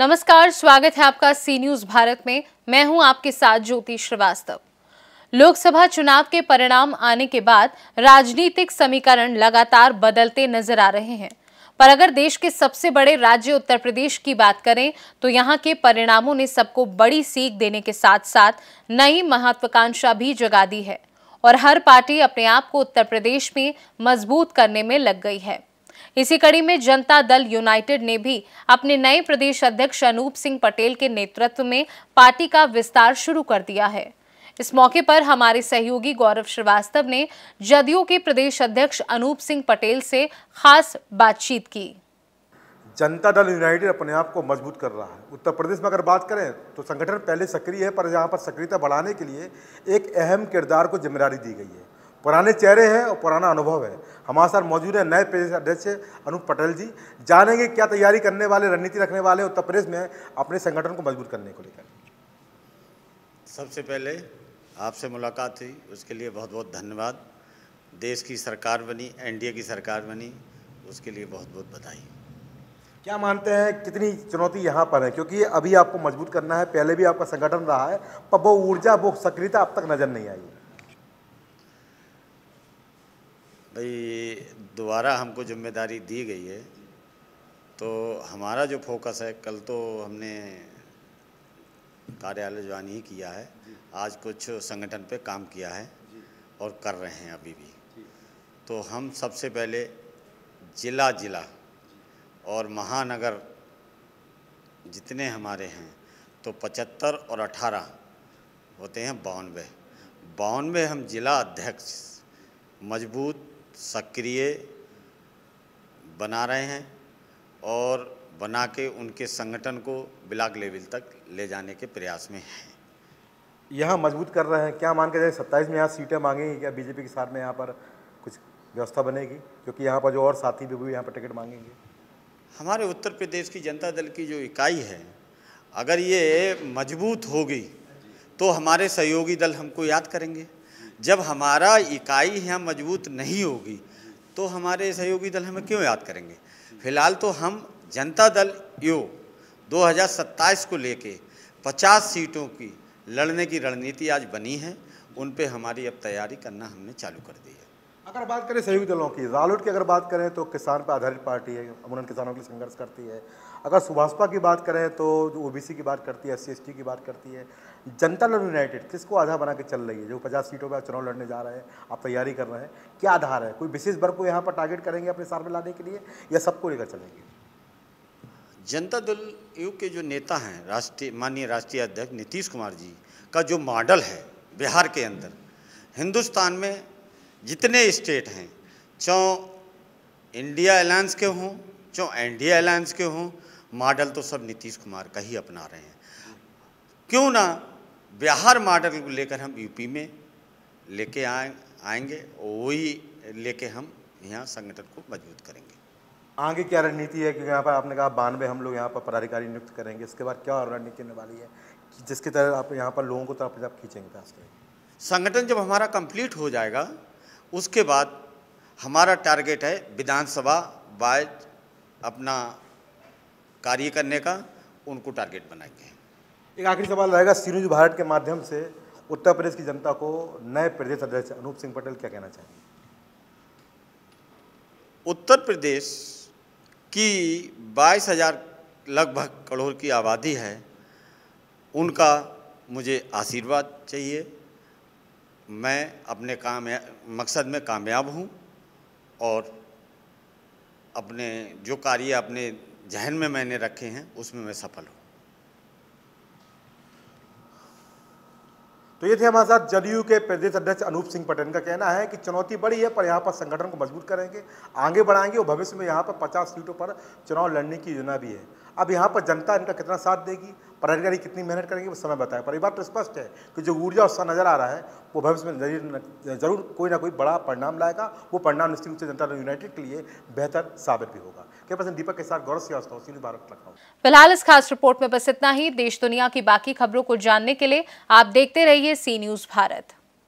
नमस्कार स्वागत है आपका सी न्यूज भारत में मैं हूं आपके साथ ज्योति श्रीवास्तव लोकसभा चुनाव के परिणाम आने के बाद राजनीतिक समीकरण लगातार बदलते नजर आ रहे हैं पर अगर देश के सबसे बड़े राज्य उत्तर प्रदेश की बात करें तो यहाँ के परिणामों ने सबको बड़ी सीख देने के साथ साथ नई महत्वाकांक्षा भी जगा दी है और हर पार्टी अपने आप को उत्तर प्रदेश में मजबूत करने में लग गई है इसी कड़ी में जनता दल यूनाइटेड ने भी अपने नए प्रदेश अध्यक्ष अनूप सिंह पटेल के नेतृत्व में पार्टी का विस्तार शुरू कर दिया है इस मौके पर हमारे सहयोगी गौरव श्रीवास्तव ने जदयू के प्रदेश अध्यक्ष अनूप सिंह पटेल से खास बातचीत की जनता दल यूनाइटेड अपने आप को मजबूत कर रहा है उत्तर प्रदेश में अगर बात करें तो संगठन पहले सक्रिय है पर यहाँ पर सक्रियता बढ़ाने के लिए एक अहम किरदार को जिम्मेदारी दी गई है पुराने चेहरे हैं और पुराना अनुभव है हमारे साथ मौजूद है नए प्रदेश अध्यक्ष अनूप पटेल जी जानेंगे क्या तैयारी करने वाले रणनीति रखने वाले उत्तर प्रदेश में अपने संगठन को मजबूत करने को लेकर सबसे पहले आपसे मुलाकात हुई उसके लिए बहुत बहुत धन्यवाद देश की सरकार बनी एनडीए की सरकार बनी उसके लिए बहुत बहुत बधाई क्या मानते हैं कितनी चुनौती यहाँ पर है क्योंकि अभी आपको मजबूत करना है पहले भी आपका संगठन रहा है पर वो ऊर्जा वो सक्रियता अब तक नज़र नहीं आई है भाई दोबारा हमको जिम्मेदारी दी गई है तो हमारा जो फोकस है कल तो हमने कार्यालय ज्वाइन ही किया है आज कुछ संगठन पे काम किया है और कर रहे हैं अभी भी तो हम सबसे पहले जिला जिला और महानगर जितने हमारे हैं तो पचहत्तर और अठारह होते हैं बानवे बानवे हम जिला अध्यक्ष मजबूत सक्रिय बना रहे हैं और बना के उनके संगठन को ब्लॉक लेवल तक ले जाने के प्रयास में हैं यहाँ मजबूत कर रहे हैं क्या मान के जाए सत्ताईस में यहाँ सीटें मांगेंगी क्या बीजेपी के साथ में यहाँ पर कुछ व्यवस्था बनेगी क्योंकि यहाँ पर जो और साथी भी हुए यहाँ पर टिकट मांगेंगे हमारे उत्तर प्रदेश की जनता दल की जो इकाई है अगर ये मजबूत होगी तो हमारे सहयोगी दल हमको याद करेंगे जब हमारा इकाई यहाँ मजबूत नहीं होगी तो हमारे सहयोगी दल हमें क्यों याद करेंगे फिलहाल तो हम जनता दल यो 2027 को लेके 50 सीटों की लड़ने की रणनीति आज बनी है उन पे हमारी अब तैयारी करना हमने चालू कर दी है अगर बात करें सहयोगी दलों की रालोट की अगर बात करें तो किसान पर आधारित पार्टी है अमूमन किसानों के लिए संघर्ष करती है अगर सुभाषपा की बात करें तो जो ओबीसी की बात करती है एस सी की बात करती है जनता दल यूनाइटेड किसको आधार बना के चल रही है जो पचास सीटों पर आप चुनाव लड़ने जा रहे हैं आप तैयारी कर रहे हैं क्या आधार है कोई विशेष वर्ग को यहाँ पर टारगेट करेंगे अपने सामने में लाने के लिए या सबको लेकर चलेंगे जनता दल युग के जो नेता हैं राष्ट्रीय माननीय राष्ट्रीय अध्यक्ष नीतीश कुमार जी का जो मॉडल है बिहार के अंदर हिंदुस्तान में जितने स्टेट हैं चौं इंडिया अलायंस के हों चौं एन डी अलायंस के हों मॉडल तो सब नीतीश कुमार का ही अपना रहे हैं क्यों ना बिहार मॉडल को लेकर हम यूपी में लेके आए आएंगे वही लेके हम यहाँ संगठन को मजबूत करेंगे आगे क्या रणनीति है क्योंकि यहाँ पर आपने कहा बानवे हम लोग यहाँ पर पदाधिकारी नियुक्त करेंगे इसके बाद क्या रणनीति होने वाली है जिसके तरह आप यहाँ पर लोगों को तो आप खींचेंगे संगठन जब हमारा कंप्लीट हो जाएगा उसके बाद हमारा टारगेट है विधानसभा वाइज अपना कार्य करने का उनको टारगेट बनाएंगे एक आखिरी सवाल रहेगा सीरूज भारत के माध्यम से उत्तर प्रदेश की जनता को नए प्रदेश अध्यक्ष अनूप सिंह पटेल क्या कहना चाहेंगे उत्तर प्रदेश की बाईस हजार लगभग करोड़ की आबादी है उनका मुझे आशीर्वाद चाहिए मैं अपने काम मकसद में कामयाब हूँ और अपने जो कार्य अपने जहन में मैंने रखे हैं उसमें मैं सफल हूँ तो ये थे हमारे साथ जदयू के प्रदेश अध्यक्ष अनूप सिंह पटेल का कहना है कि चुनौती बड़ी है पर यहाँ पर संगठन को मजबूत करेंगे आगे बढ़ाएंगे और भविष्य में यहाँ पर 50 सीटों पर चुनाव लड़ने की योजना भी है अब यहाँ पर जनता इनका कितना साथ देगी पदाधिकारी कितनी मेहनत करेंगे वो समय बताए पर ये बात तो स्पष्ट है कि जो ऊर्जा उत्साह नजर आ रहा है वो भविष्य में जरूर जरूर कोई ना कोई बड़ा परिणाम लाएगा वो परिणाम निश्चित रूप से जनता यूनाइटेड के लिए बेहतर साबित भी होगा क्या पसंद दीपक के साथ गौरव श्रीवास्तव सीधी भारत लखनऊ फिलहाल इस खास रिपोर्ट में बस इतना ही देश दुनिया की बाकी खबरों को जानने के लिए आप देखते रहिए सी न्यूज भारत